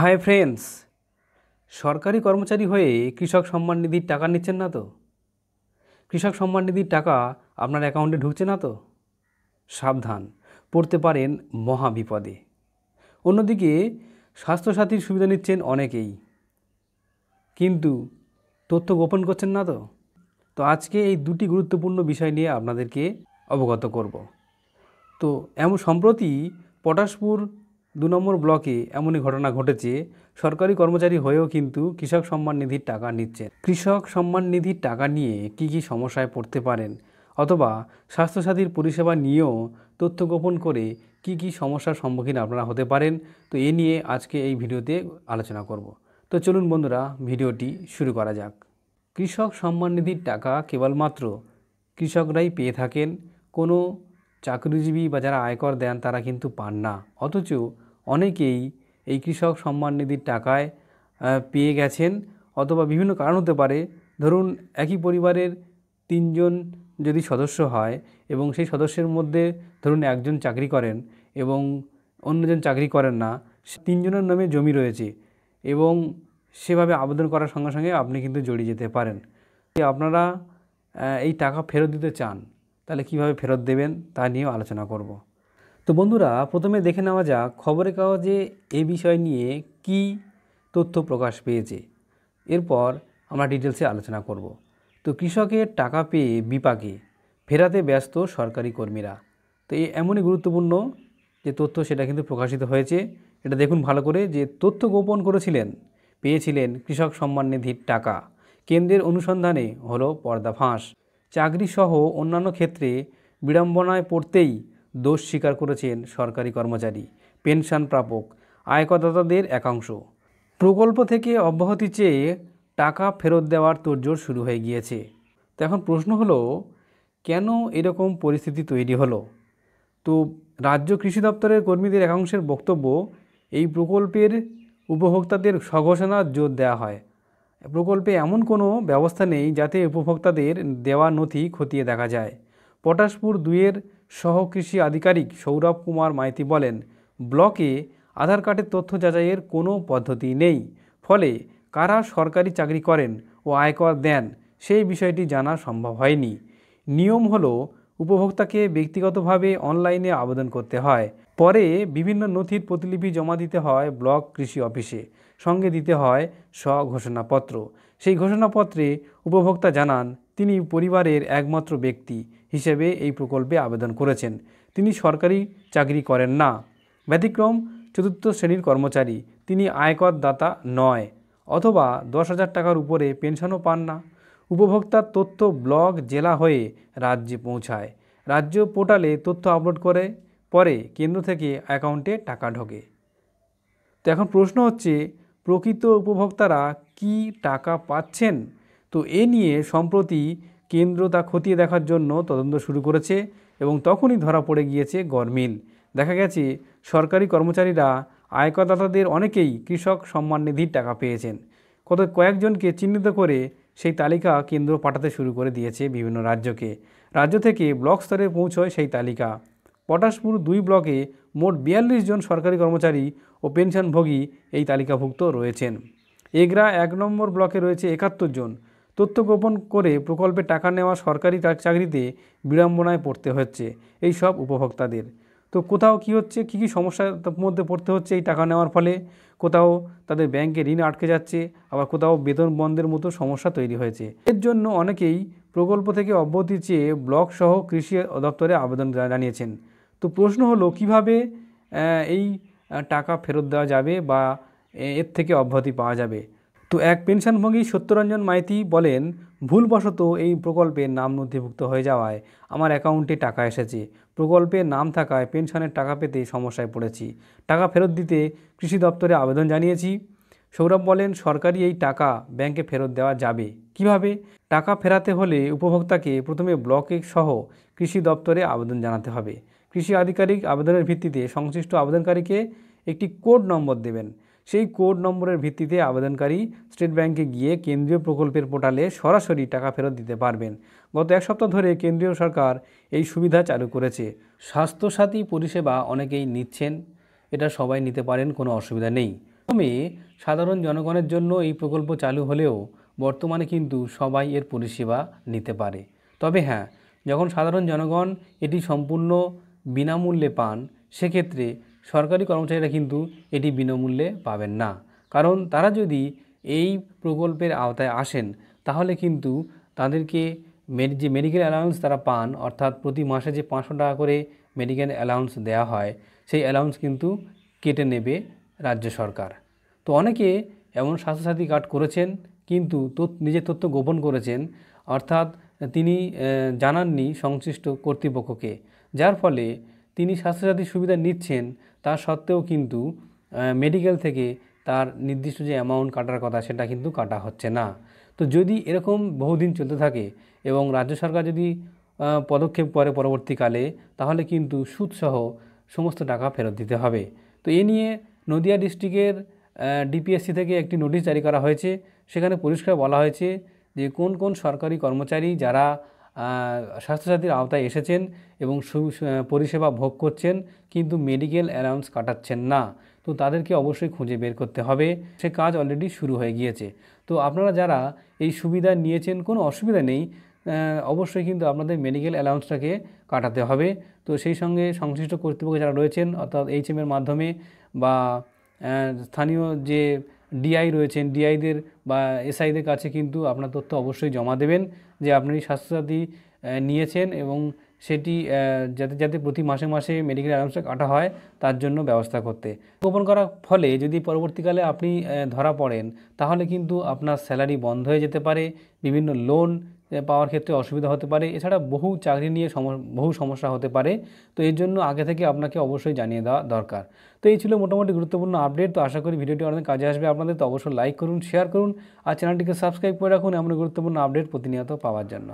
hi friends সরকারি কর্মচারী হয়ে কৃষক সম্মান নিধির টাকা নিচ্ছেন না তো কৃষক সম্মান নিধির টাকা আপনার অ্যাকাউন্টে ঢুকছে না তো সাবধান পড়তে পারেন মহা বিপদে অন্যদিকে স্বাস্থ্যসাথীর সুবিধা নিচ্ছেন অনেকেই কিন্তু তথ্য গোপন করছেন না তো তো আজকে এই দুটি গুরুত্বপূর্ণ বিষয় নিয়ে আপনাদেরকে অবগত করব তো এমন সম্প্রতি পটাশপুর দু নম্বর ব্লকে এমনই ঘটনা ঘটেছে সরকারি কর্মচারী হয়েও কিন্তু কৃষক সম্মান নিধির টাকা নিচ্ছেন কৃষক সম্মান নিধির টাকা নিয়ে কি কি সমস্যায় পড়তে পারেন অথবা স্বাস্থ্যসাথীর পরিষেবা নিয়েও তথ্য গোপন করে কি কি সমস্যার সম্মুখীন আপনারা হতে পারেন তো এ নিয়ে আজকে এই ভিডিওতে আলোচনা করব তো চলুন বন্ধুরা ভিডিওটি শুরু করা যাক কৃষক সম্মান নিধির টাকা কেবলমাত্র কৃষকরাই পেয়ে থাকেন কোনো চাকরিজীবী বা যারা আয়কর দেন তারা কিন্তু পান না অথচ অনেকেই এই কৃষক সম্মান নিধির টাকায় পেয়ে গেছেন অথবা বিভিন্ন কারণ হতে পারে ধরুন একই পরিবারের তিনজন যদি সদস্য হয় এবং সেই সদস্যের মধ্যে ধরুন একজন চাকরি করেন এবং অন্যজন চাকরি করেন না তিনজনের নামে জমি রয়েছে এবং সেভাবে আবেদন করার সঙ্গে সঙ্গে আপনি কিন্তু জড়িয়ে যেতে পারেন আপনারা এই টাকা ফেরত দিতে চান তাহলে কিভাবে ফেরত দেবেন তা নিয়েও আলোচনা করবো তো বন্ধুরা প্রথমে দেখে নেওয়া যাক খবরের কাগজে এ বিষয় নিয়ে কি তথ্য প্রকাশ পেয়েছে এরপর আমরা ডিটেলসে আলোচনা করব তো কৃষকের টাকা পেয়ে বিপাকে ফেরাতে ব্যস্ত সরকারি কর্মীরা তো এমনই গুরুত্বপূর্ণ যে তথ্য সেটা কিন্তু প্রকাশিত হয়েছে এটা দেখুন ভালো করে যে তথ্য গোপন করেছিলেন পেয়েছিলেন কৃষক সম্মান নিধির টাকা কেন্দ্রের অনুসন্ধানে হলো পর্দাফাঁস চাকরিসহ অন্যান্য ক্ষেত্রে বিড়ম্বনায় পড়তেই দোষ স্বীকার করেছেন সরকারি কর্মচারী পেনশন প্রাপক আয়করদাতাদের একাংশ প্রকল্প থেকে অব্যাহতি চেয়ে টাকা ফেরত দেওয়ার তোড়জোড় শুরু হয়ে গিয়েছে তো এখন প্রশ্ন হলো কেন এরকম পরিস্থিতি তৈরি হলো তো রাজ্য কৃষি দপ্তরের কর্মীদের একাংশের বক্তব্য এই প্রকল্পের উপভোক্তাদের সঘোষণা জোর দেওয়া হয় প্রকল্পে এমন কোনো ব্যবস্থা নেই যাতে উপভোক্তাদের দেওয়া নথি খতিয়ে দেখা যায় পটাশপুর দুইয়ের সহকৃষি আধিকারিক সৌরভ কুমার মাইতি বলেন ব্লকে আধার কার্ডের তথ্য যাচাইয়ের কোনো পদ্ধতি নেই ফলে কারা সরকারি চাকরি করেন ও আয়কর দেন সেই বিষয়টি জানা সম্ভব হয়নি নিয়ম হল উপভোক্তাকে ব্যক্তিগতভাবে অনলাইনে আবেদন করতে হয় পরে বিভিন্ন নথির প্রতিলিপি জমা দিতে হয় ব্লক কৃষি অফিসে সঙ্গে দিতে হয় স্বঘোষণাপত্র সেই ঘোষণাপত্রে উপভোক্তা জানান তিনি পরিবারের একমাত্র ব্যক্তি হিসেবে এই প্রকল্পে আবেদন করেছেন তিনি সরকারি চাকরি করেন না ব্যতিক্রম চতুর্থ শ্রেণীর কর্মচারী তিনি আয়কর দাতা নয় অথবা দশ হাজার টাকার উপরে পেনশনও পান না উপভোক্তার তথ্য ব্লক জেলা হয়ে রাজ্যে পৌঁছায় রাজ্য পোর্টালে তথ্য আপলোড করে পরে কেন্দ্র থেকে অ্যাকাউন্টে টাকা ঢোকে তো এখন প্রশ্ন হচ্ছে প্রকৃত উপভোক্তারা কি টাকা পাচ্ছেন তো এ নিয়ে সম্প্রতি কেন্দ্র তা খতিয়ে দেখার জন্য তদন্ত শুরু করেছে এবং তখনই ধরা পড়ে গিয়েছে গরমিল দেখা গেছে সরকারি কর্মচারীরা আয়করদাতাদের অনেকেই কৃষক সম্মান নিধির টাকা পেয়েছেন কত কয়েকজনকে চিহ্নিত করে সেই তালিকা কেন্দ্র পাঠাতে শুরু করে দিয়েছে বিভিন্ন রাজ্যকে রাজ্য থেকে ব্লক স্তরে পৌঁছয় সেই তালিকা পটাশপুর দুই ব্লকে মোট বিয়াল্লিশ জন সরকারি কর্মচারী ও পেনশনভোগী এই তালিকাভুক্ত রয়েছেন এগরা এক নম্বর ব্লকে রয়েছে একাত্তর জন তথ্য গোপন করে প্রকল্পে টাকা নেওয়া সরকারি চাকরিতে বিড়ম্বনায় পড়তে হচ্ছে এই সব উপভোক্তাদের তো কোথাও কি হচ্ছে কি কি সমস্যার মধ্যে পড়তে হচ্ছে এই টাকা নেওয়ার ফলে কোথাও তাদের ব্যাংকে ঋণ আটকে যাচ্ছে আবার কোথাও বেতন বন্ধের মতো সমস্যা তৈরি হয়েছে এর জন্য অনেকেই প্রকল্প থেকে অব্যাহতি চেয়ে ব্লক সহ কৃষি দপ্তরে আবেদন জানিয়েছেন তো প্রশ্ন হলো কিভাবে এই টাকা ফেরত দেওয়া যাবে বা এর থেকে অব্যাহতি পাওয়া যাবে তো এক পেনশনভোগী সত্যরঞ্জন মাইতি বলেন ভুলবশত এই প্রকল্পের নাম নথিভুক্ত হয়ে যাওয়ায় আমার অ্যাকাউন্টে টাকা এসেছে প্রকল্পে নাম থাকায় পেনশনের টাকা পেতে সমস্যায় পড়েছি টাকা ফেরত দিতে কৃষি দপ্তরে আবেদন জানিয়েছি সৌরভ বলেন সরকারি এই টাকা ব্যাংকে ফেরত দেওয়া যাবে কিভাবে টাকা ফেরাতে হলে উপভোক্তাকে প্রথমে ব্লকে সহ কৃষি দপ্তরে আবেদন জানাতে হবে কৃষি আধিকারিক আবেদনের ভিত্তিতে সংশ্লিষ্ট আবেদনকারীকে একটি কোড নম্বর দেবেন সেই কোড নম্বরের ভিত্তিতে আবেদনকারী স্টেট ব্যাংকে গিয়ে কেন্দ্রীয় প্রকল্পের পোর্টালে সরাসরি টাকা ফেরত দিতে পারবেন গত এক সপ্তাহ ধরে কেন্দ্রীয় সরকার এই সুবিধা চালু করেছে স্বাস্থ্যসাথী পরিষেবা অনেকেই নিচ্ছেন এটা সবাই নিতে পারেন কোনো অসুবিধা নেই প্রথমে সাধারণ জনগণের জন্য এই প্রকল্প চালু হলেও বর্তমানে কিন্তু সবাই এর পরিষেবা নিতে পারে তবে হ্যাঁ যখন সাধারণ জনগণ এটি সম্পূর্ণ বিনামূল্যে পান সেক্ষেত্রে সরকারি কর্মচারীরা কিন্তু এটি বিনামূল্যে পাবেন না কারণ তারা যদি এই প্রকল্পের আওতায় আসেন তাহলে কিন্তু তাদেরকে যে মেডিকেল অ্যালাউন্স তারা পান অর্থাৎ প্রতি মাসে যে পাঁচশো টাকা করে মেডিকেল অ্যালাউন্স দেয়া হয় সেই অ্যালাউন্স কিন্তু কেটে নেবে রাজ্য সরকার তো অনেকে এমন স্বাস্থ্যসাথী কার্ড করেছেন কিন্তু নিজের তথ্য গোপন করেছেন অর্থাৎ তিনি জানাননি সংশ্লিষ্ট কর্তৃপক্ষকে যার ফলে তিনি স্বাস্থ্যসাথী সুবিধা নিচ্ছেন তা সত্ত্বেও কিন্তু মেডিকেল থেকে তার নির্দিষ্ট যে অ্যামাউন্ট কাটার কথা সেটা কিন্তু কাটা হচ্ছে না তো যদি এরকম বহুদিন চলতে থাকে এবং রাজ্য সরকার যদি পদক্ষেপ করে পরবর্তীকালে তাহলে কিন্তু সুদসহ সমস্ত টাকা ফেরত দিতে হবে তো এ নিয়ে নদিয়া ডিস্ট্রিক্টের ডিপিএসসি থেকে একটি নোটিশ জারি করা হয়েছে সেখানে পরিষ্কার বলা হয়েছে যে কোন কোন সরকারি কর্মচারী যারা স্বাস্থ্যসাথীর আওতায় এসেছেন এবং সু পরিষেবা ভোগ করছেন কিন্তু মেডিকেল অ্যালাউন্স কাটাচ্ছেন না তো তাদেরকে অবশ্যই খুঁজে বের করতে হবে সে কাজ অলরেডি শুরু হয়ে গিয়েছে তো আপনারা যারা এই সুবিধা নিয়েছেন কোনো অসুবিধা নেই অবশ্যই কিন্তু আপনাদের মেডিকেল অ্যালাউন্সটাকে কাটাতে হবে তো সেই সঙ্গে সংশ্লিষ্ট কর্তৃপক্ষ যারা রয়েছেন অর্থাৎ এইচএমের মাধ্যমে বা স্থানীয় যে ডিআই রয়েছেন ডিআইদের বা এসআইদের কাছে কিন্তু আপনার তথ্য অবশ্যই জমা দেবেন যে আপনি স্বাস্থ্যসাথী নিয়েছেন এবং সেটি যাতে যাতে প্রতি মাসে মাসে মেডিকেল অ্যালাউন্সটা কাটা হয় তার জন্য ব্যবস্থা করতে গোপন করার ফলে যদি পরবর্তীকালে আপনি ধরা পড়েন তাহলে কিন্তু আপনার স্যালারি বন্ধ হয়ে যেতে পারে বিভিন্ন লোন পাওয়ার ক্ষেত্রে অসুবিধা হতে পারে এছাড়া বহু চাকরি নিয়ে বহু সমস্যা হতে পারে তো এর জন্য আগে থেকে আপনাকে অবশ্যই জানিয়ে দেওয়া দরকার তো এই ছিল মোটামুটি গুরুত্বপূর্ণ আপডেট তো আশা করি ভিডিওটি অনেক কাজে আসবে আপনাদের তো অবশ্যই লাইক করুন শেয়ার করুন আর চ্যানেলটিকে সাবস্ক্রাইব করে রাখুন এমন গুরুত্বপূর্ণ আপডেট প্রতিনিয়ত পাওয়ার জন্য